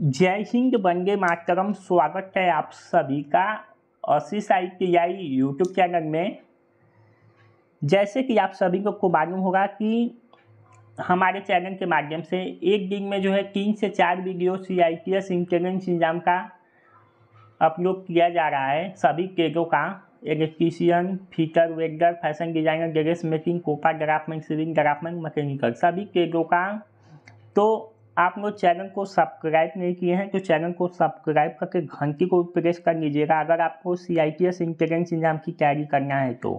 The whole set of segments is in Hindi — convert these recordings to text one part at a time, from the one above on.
जय हिंद बंदे मातरम स्वागत है आप सभी का अशी साई टी आई यूट्यूब चैनल में जैसे कि आप सभी को, मालूम होगा कि हमारे चैनल के माध्यम से एक दिन में जो है तीन से चार video C I T S intelligence exam का अपलोड किया जा रहा है सभी केडों का इलेक्ट्रीशियन फीटर वेगर fashion designer dress making COPA ग्राफमेंट सिविंग ग्राफमेंट मैकेनिकल सभी केडों का तो आप लोग चैनल को सब्सक्राइब नहीं किए हैं तो चैनल को सब्सक्राइब करके घंटी को प्रेस कर लीजिएगा अगर आपको C I T S entrance exam की तैयारी करना है तो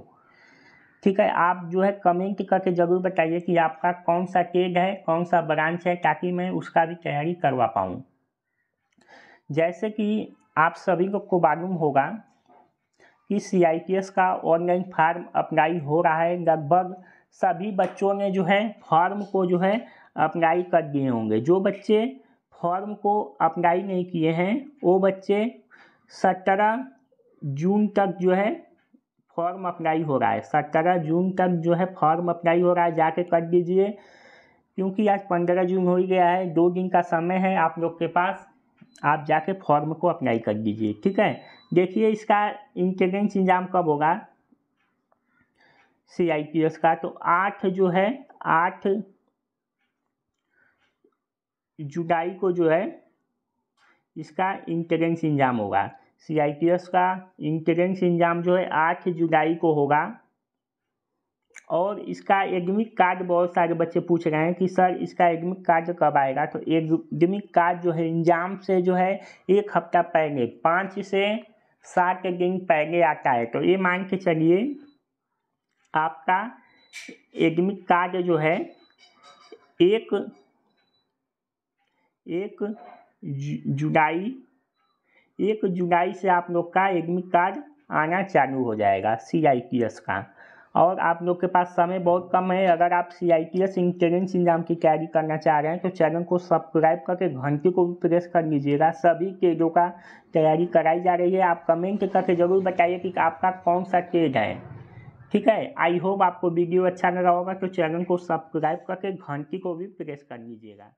ठीक है आप जो है कमेंट करके ज़रूर बताइए कि आपका कौन सा टेड है कौन सा ब्रांच है ताकि मैं उसका भी तैयारी करवा पाऊँ जैसे कि आप सभी को मालूम होगा कि सी आई टी एस का ऑनलाइन फार्म अप्लाई हो रहा है लगभग सभी बच्चों ने जो है फॉर्म को जो है अप्लाई कर दिए होंगे जो बच्चे फॉर्म को अप्लाई नहीं किए हैं वो बच्चे सत्रह जून तक जो है फॉर्म अप्लाई हो रहा है सत्रह जून तक जो है फॉर्म अप्लाई हो रहा है जाके कर दीजिए क्योंकि आज पंद्रह जून हो ही गया है दो दिन का समय है आप लोग के पास आप जाके फॉर्म को अप्लाई कर दीजिए ठीक है देखिए इसका इंटेलिजेंस इंजाम कब होगा सी आई पी एस का तो आठ जो है आठ जुटाई को जो है इसका इंटरेंस इंजाम होगा सी आई एस का इंटरेंस एग्ज़ाम जो है आठ जुलाई को होगा और इसका एडमिट कार्ड बहुत सारे बच्चे पूछ रहे हैं कि सर इसका एडमिट कार्ड कब आएगा तो एडमिट कार्ड जो है इंजाम से जो है एक हफ्ता पहले पाँच से सात दिन पहले आता है तो ये मान के चलिए आपका एडमिट कार्ड जो है एक एक जुलाई एक जुलाई से आप लोग का एडमिट कार्ड आना चालू हो जाएगा सी आई टी एस का और आप लोग के पास समय बहुत कम है अगर आप C I T S entrance exam की तैयारी करना चाह रहे हैं तो चैनल को सब्सक्राइब करके घंटे को भी प्रेस कर लीजिएगा सभी केजों का तैयारी कराई जा रही है आप कमेंट करके ज़रूर बताइए कि आपका कौन सा केड है ठीक है आई होप आपको वीडियो अच्छा लगा होगा तो चैनल को सब्सक्राइब करके घंटी को भी प्रेस कर लीजिएगा